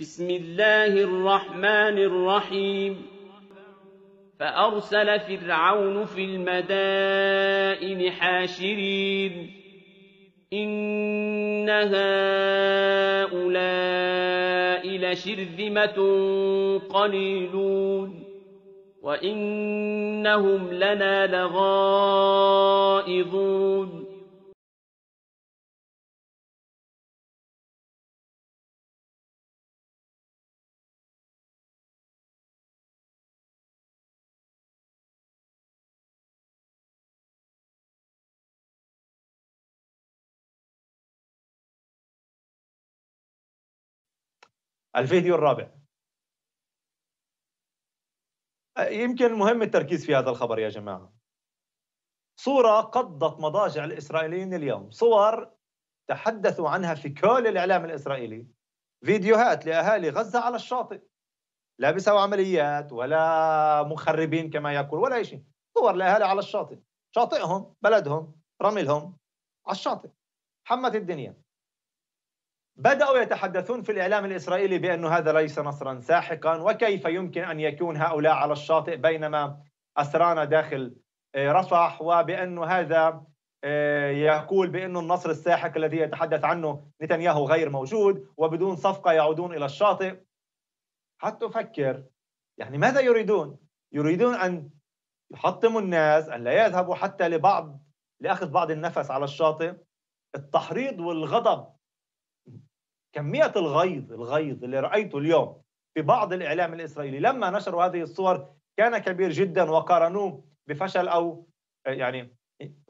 بسم الله الرحمن الرحيم فأرسل فرعون في المدائن حاشرين إن هؤلاء لشرذمة قليلون وإنهم لنا لغائظون الفيديو الرابع يمكن مهم التركيز في هذا الخبر يا جماعة صورة قضت مضاجع الإسرائيليين اليوم صور تحدثوا عنها في كل الإعلام الإسرائيلي فيديوهات لأهالي غزة على الشاطئ لا بيسوا عمليات ولا مخربين كما يقول ولا شيء صور لأهالي على الشاطئ شاطئهم بلدهم رملهم على الشاطئ حمت الدنيا بدأوا يتحدثون في الإعلام الإسرائيلي بأن هذا ليس نصرا ساحقا وكيف يمكن أن يكون هؤلاء على الشاطئ بينما أسرانا داخل آه، رفح وبأن هذا آه، يقول بأن النصر الساحق الذي يتحدث عنه نتنياهو غير موجود وبدون صفقة يعودون إلى الشاطئ حتى أفكر يعني ماذا يريدون؟ يريدون أن يحطموا الناس أن لا يذهبوا حتى لبعض لأخذ بعض النفس على الشاطئ التحريض والغضب كمية الغيظ الغيظ اللي رأيته اليوم في بعض الإعلام الإسرائيلي لما نشروا هذه الصور كان كبير جدا وقارنوه بفشل أو يعني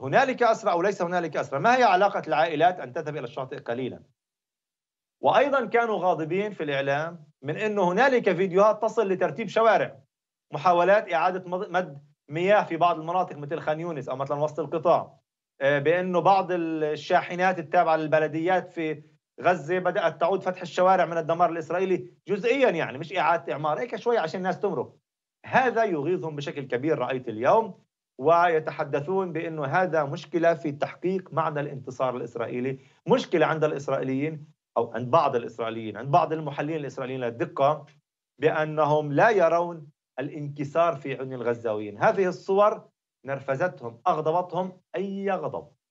هنالك أسرى أو ليس هنالك أسرى ما هي علاقة العائلات أن تذهب إلى الشاطئ قليلا وأيضا كانوا غاضبين في الإعلام من أنه هنالك فيديوهات تصل لترتيب شوارع محاولات إعادة مد مياه في بعض المناطق مثل خان يونس أو مثلا وسط القطاع آه، بأنه بعض الشاحنات التابعة للبلديات في غزه بدات تعود فتح الشوارع من الدمار الاسرائيلي جزئيا يعني مش اعاده اعمار هيك شوي عشان الناس تمرق هذا يغيظهم بشكل كبير رايت اليوم ويتحدثون بانه هذا مشكله في تحقيق معنى الانتصار الاسرائيلي، مشكله عند الاسرائيليين او عند بعض الاسرائيليين، عند بعض المحللين الاسرائيليين للدقه بانهم لا يرون الانكسار في عيون الغزاويين، هذه الصور نرفزتهم، اغضبتهم اي غضب.